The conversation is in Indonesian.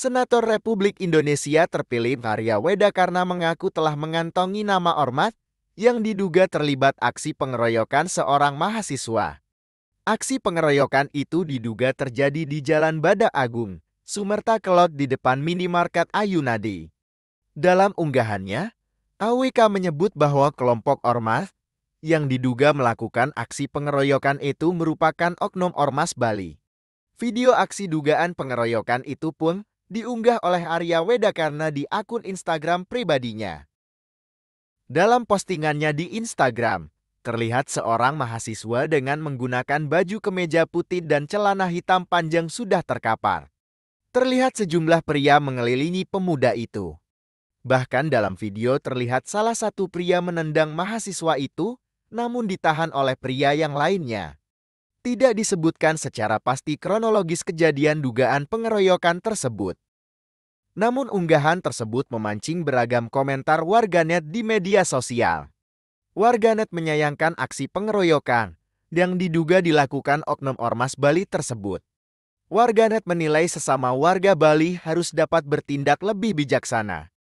Senator Republik Indonesia terpilih Karya Weda karena mengaku telah mengantongi nama Ormat yang diduga terlibat aksi pengeroyokan seorang mahasiswa. Aksi pengeroyokan itu diduga terjadi di Jalan Bada Agung, Sumerta Kelot di depan minimarket Ayunadi. Dalam unggahannya, AWK menyebut bahwa kelompok Ormas yang diduga melakukan aksi pengeroyokan itu merupakan oknum Ormas Bali. Video aksi dugaan pengeroyokan itu pun diunggah oleh Arya Weda karena di akun Instagram pribadinya. Dalam postingannya di Instagram, terlihat seorang mahasiswa dengan menggunakan baju kemeja putih dan celana hitam panjang sudah terkapar. Terlihat sejumlah pria mengelilingi pemuda itu. Bahkan dalam video terlihat salah satu pria menendang mahasiswa itu, namun ditahan oleh pria yang lainnya tidak disebutkan secara pasti kronologis kejadian dugaan pengeroyokan tersebut. Namun unggahan tersebut memancing beragam komentar warganet di media sosial. Warganet menyayangkan aksi pengeroyokan yang diduga dilakukan oknum ormas Bali tersebut. Warganet menilai sesama warga Bali harus dapat bertindak lebih bijaksana